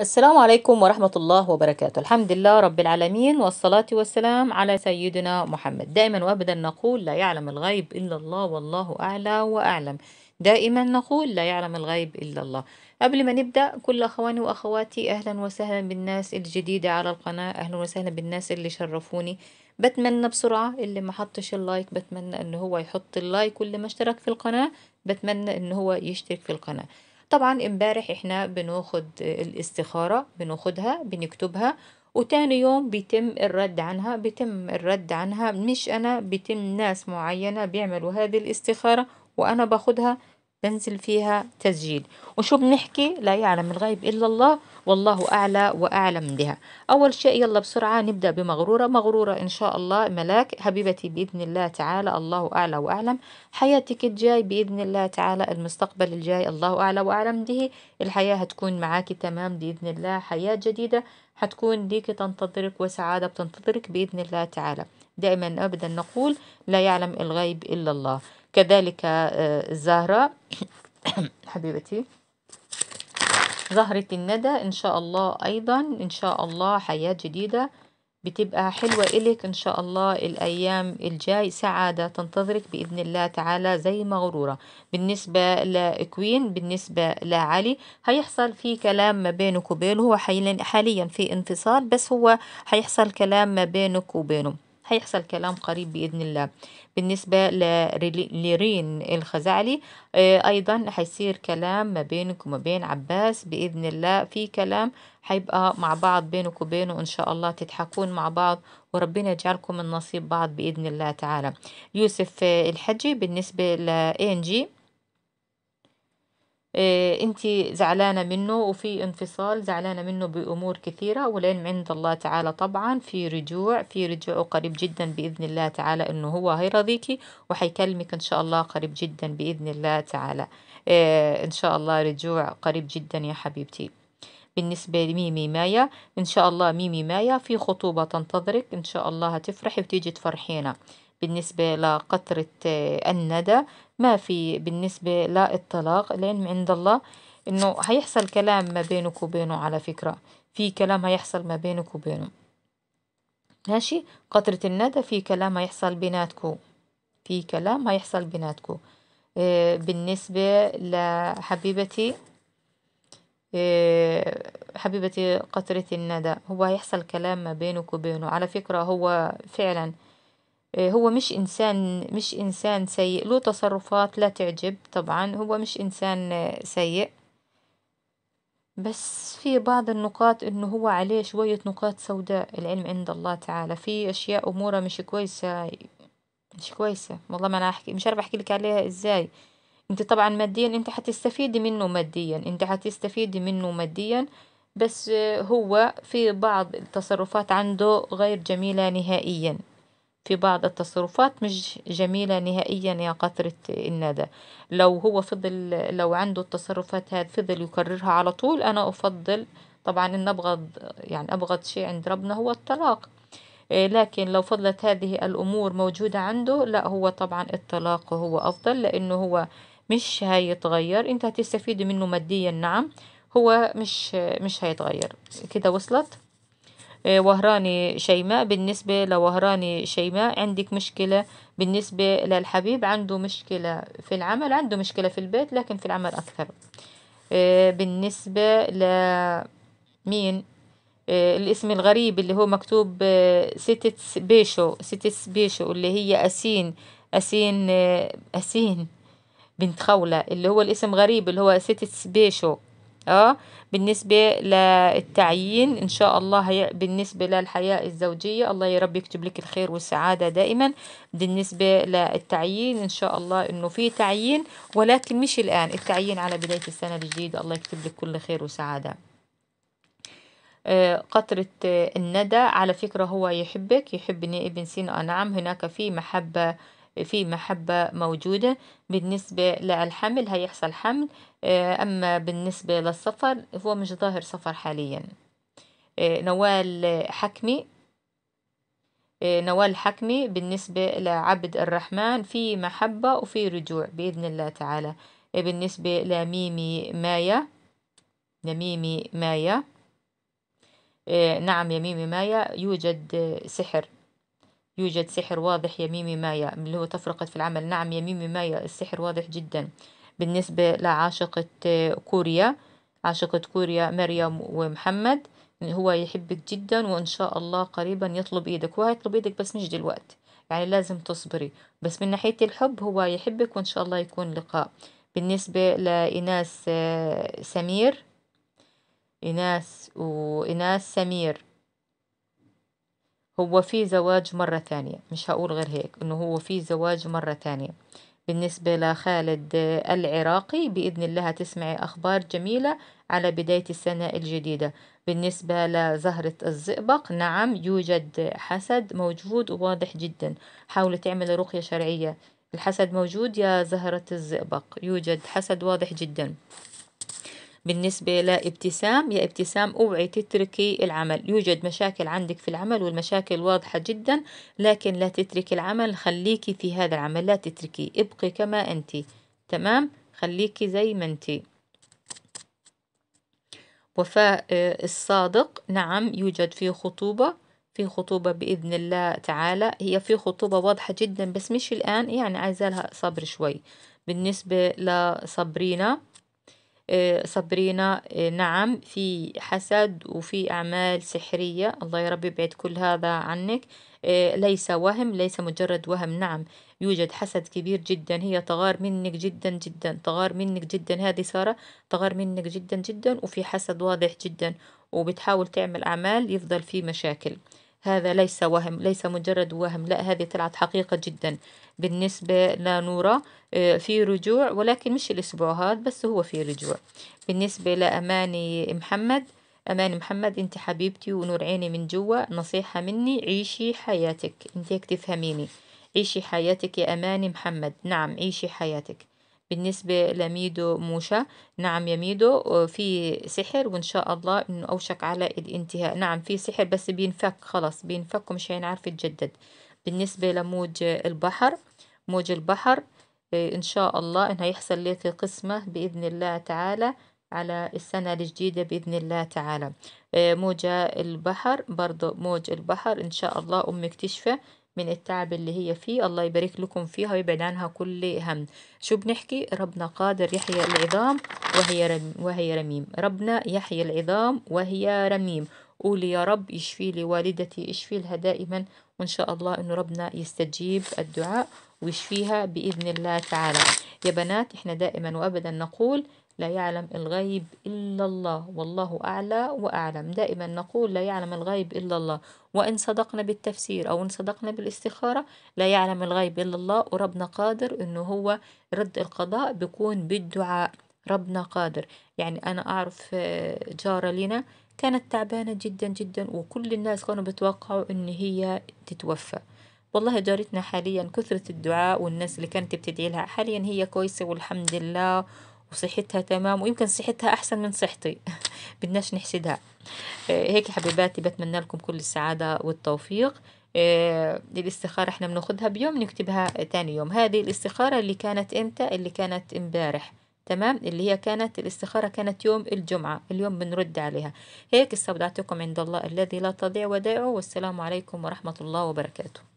السلام عليكم ورحمة الله وبركاته الحمد لله رب العالمين والصلاة والسلام على سيدنا محمد دائما وأبدا نقول لا يعلم الغيب إلا الله والله أعلى وأعلم دائما نقول لا يعلم الغيب إلا الله قبل ما نبدأ كل أخواني وأخواتي أهلا وسهلا بالناس الجديدة على القناة أهلا وسهلا بالناس اللي شرفوني بتمنى بسرعة اللي ما حطش اللايك بتمنى إن هو يحط اللايك واللي ما اشترك في القناة بتمنى إن هو يشترك في القناة طبعا امبارح احنا بناخد الاستخارة بناخدها بنكتبها وتاني يوم بيتم الرد عنها بيتم الرد عنها مش انا بيتم ناس معينة بيعملوا هذه الاستخارة وانا باخدها بنزل فيها تسجيل وشو بنحكي لا يعلم الغيب إلا الله والله أعلى وأعلم بها أول شيء يلا بسرعة نبدأ بمغرورة مغرورة إن شاء الله ملاك حبيبتي بإذن الله تعالى الله أعلى وأعلم حياتك الجاي بإذن الله تعالى المستقبل الجاي الله أعلى وأعلم به الحياة هتكون معاكي تمام بإذن الله حياة جديدة هتكون ليكي تنتظرك وسعادة بتنتظرك بإذن الله تعالى دائما أبدا نقول لا يعلم الغيب إلا الله كذلك آه، زهرة حبيبتي زهرة الندى إن شاء الله أيضا إن شاء الله حياة جديدة بتبقى حلوة إلك إن شاء الله الأيام الجاي سعادة تنتظرك بإذن الله تعالى زي مغرورة بالنسبة لكوين بالنسبة لعلي هيحصل في كلام ما بينك وبينه هو حاليا في انفصال بس هو هيحصل كلام ما بينك وبينه هيحصل كلام قريب بإذن الله بالنسبة لرين الخزعلي آه، أيضا هيصير كلام ما بينك وما بين عباس بإذن الله في كلام هيبقى مع بعض بينك وبينه إن شاء الله تضحكون مع بعض وربنا يجعلكم من نصيب بعض بإذن الله تعالى يوسف آه، الحجي بالنسبة لإنجي إيه إيه، انت زعلانة منه وفي انفصال زعلانة منه بأمور كثيرة والعلم عند الله تعالى طبعا في رجوع في رجوع قريب جدا بإذن الله تعالى انه هو هيرضيكي وحيكلمك ان شاء الله قريب جدا بإذن الله تعالى إيه، ان شاء الله رجوع قريب جدا يا حبيبتي بالنسبة لميمي مايا إن شاء الله ميمي مايا في خطوبة تنتظرك إن شاء الله هتفرحي وتيجي تفرحينا بالنسبة لقطرة آه، الندى ما في بالنسبة لا العلم عند الله انه هيحصل كلام ما بينك وبينه على فكرة في كلام هيحصل ما بينك وبينه ماشي قطرة الندى في كلام هيحصل بيناتكو في كلام هيحصل بيناتكو آه، بالنسبة لحبيبتي آه، حبيبتي قطرة الندى هو هيحصل كلام ما بينك وبينه على فكرة هو فعلا آه، هو مش إنسان مش إنسان سيء له تصرفات لا تعجب طبعا هو مش إنسان آه، سيء بس في بعض النقاط إنه هو عليه شوية نقاط سوداء العلم عند الله تعالى في أشياء أموره مش كويسة مش كويسة والله ما أنا أحكي مش عارفة أحكي لك عليها إزاي أنت طبعا ماديا أنت حتستفيدي منه ماديا أنت حتستفيدي منه ماديا بس آه، هو في بعض التصرفات عنده غير جميلة نهائيا في بعض التصرفات مش جميلة نهائيا يا قطرة الندى لو هو فضل لو عنده التصرفات هاد فضل يكررها على طول أنا أفضل طبعا إن أبغض يعني أبغض شيء عند ربنا هو الطلاق إيه، لكن لو فضلت هذه الأمور موجودة عنده لا هو طبعا الطلاق هو أفضل لأنه هو مش هيتغير أنت هتستفيد منه ماديا نعم هو مش مش هيتغير كده وصلت آه، وهراني شيماء بالنسبة لوهراني شيماء عندك مشكلة بالنسبة للحبيب عنده مشكلة في العمل عنده مشكلة في البيت لكن في العمل أكثر آه، بالنسبة لمين آه، الاسم الغريب اللي هو مكتوب ستتس بيشو ستتس بيشو اللي هي أسين أسين أسين بنت خولة اللي هو الاسم غريب اللي هو ستتس بيشو اه بالنسبة للتعيين ان شاء الله هي بالنسبة للحياة الزوجية الله يا رب يكتب لك الخير والسعادة دائما بالنسبة للتعيين ان شاء الله انه في تعيين ولكن مش الان التعيين على بداية السنة الجديدة الله يكتب لك كل خير وسعادة آه، قطرة الندى على فكرة هو يحبك يحبني ابن سينا نعم هناك في محبة في محبة موجودة بالنسبة للحمل هيحصل حمل آه، أما بالنسبة للسفر هو مش ظاهر سفر حاليا آه، نوال حكمي آه، نوال حكمي بالنسبة لعبد الرحمن في محبة وفي رجوع بإذن الله تعالى بالنسبة لميمي مايا لميمي مايا نعم يا ميمي مايا يوجد سحر يوجد سحر واضح يا ميمي مايا اللي هو تفرقت في العمل نعم يا ميمي مايا السحر واضح جدا بالنسبة لعاشقة آه، كوريا عاشقة كوريا مريم ومحمد هو يحبك جدا وإن شاء الله قريبا يطلب إيدك هو يطلب إيدك بس مش دلوقتي يعني لازم تصبري بس من ناحية الحب هو يحبك وإن شاء الله يكون لقاء بالنسبة لإناس آه، سمير إناس وإناس سمير هو في زواج مرة ثانية مش هقول غير هيك انه هو في زواج مرة ثانية بالنسبة لخالد العراقي بإذن الله تسمعي أخبار جميلة على بداية السنة الجديدة بالنسبة لزهرة الزئبق نعم يوجد حسد موجود وواضح جدا حاولي تعملي رقية شرعية الحسد موجود يا زهرة الزئبق يوجد حسد واضح جدا بالنسبة لابتسام يا ابتسام اوعي تتركي العمل يوجد مشاكل عندك في العمل والمشاكل واضحة جدا لكن لا تتركي العمل خليكي في هذا العمل لا تتركي ابقي كما انت تمام خليكي زي ما انت وفاء آه، الصادق نعم يوجد في خطوبة في خطوبة بإذن الله تعالى هي في خطوبة واضحة جدا بس مش الآن يعني عايزالها صبر شوي بالنسبة لصبرينا آه، صبرينا آه، نعم في حسد وفي أعمال سحرية الله يا رب يبعد كل هذا عنك آه، ليس وهم ليس مجرد وهم نعم يوجد حسد كبير جدا هي تغار منك جدا جدا تغار منك جدا هذه سارة تغار منك جدا جدا وفي حسد واضح جدا وبتحاول تعمل أعمال يفضل في مشاكل هذا ليس وهم ليس مجرد وهم لا هذه طلعت حقيقة جدا بالنسبة لنورة آه، في رجوع ولكن مش الأسبوع هذا بس هو في رجوع بالنسبة لأماني محمد أمان محمد أنت حبيبتي ونور عيني من جوا نصيحة مني عيشي حياتك أنت هيك تفهميني عيشي حياتك يا أماني محمد نعم عيشي حياتك بالنسبة لميدو موشا نعم يا ميدو آه، في سحر وإن شاء الله إنه أوشك على الانتهاء نعم في سحر بس بينفك خلص بينفك ومش هينعرف يتجدد بالنسبة لموج البحر موج البحر آه، إن شاء الله إنها يحصل لك قسمة بإذن الله تعالى على السنة الجديدة بإذن الله تعالى آه، موجة البحر برضو موج البحر إن شاء الله أمك تشفى من التعب اللي هي فيه الله يبارك لكم فيها ويبعد عنها كل هم شو بنحكي ربنا قادر يحيى العظام وهي رميم وهي رميم ربنا يحيى العظام وهي رميم قولي يا رب يشفي لي والدتي اشفي لها دائما وان شاء الله انه ربنا يستجيب الدعاء ويشفيها باذن الله تعالى يا بنات احنا دائما وابدا نقول لا يعلم الغيب إلا الله والله أعلى وأعلم دائما نقول لا يعلم الغيب إلا الله وإن صدقنا بالتفسير أو إن صدقنا بالاستخارة لا يعلم الغيب إلا الله وربنا قادر إنه هو رد القضاء بيكون بالدعاء ربنا قادر يعني أنا أعرف آه، جارة لنا كانت تعبانة جدا جدا وكل الناس كانوا بيتوقعوا إن هي تتوفى والله جارتنا حاليا كثرة الدعاء والناس اللي كانت بتدعي لها حاليا هي كويسة والحمد لله وصحتها تمام ويمكن صحتها أحسن من صحتي بدناش نحسدها آه، هيك حبيباتي بتمنى لكم كل السعادة والتوفيق الاستخارة آه، احنا بناخدها بيوم نكتبها تاني يوم هذه الاستخارة اللي كانت امتى اللي كانت امبارح تمام اللي هي كانت الاستخارة كانت يوم الجمعة اليوم بنرد عليها هيك استودعتكم عند الله الذي لا تضيع ودائعه والسلام عليكم ورحمة الله وبركاته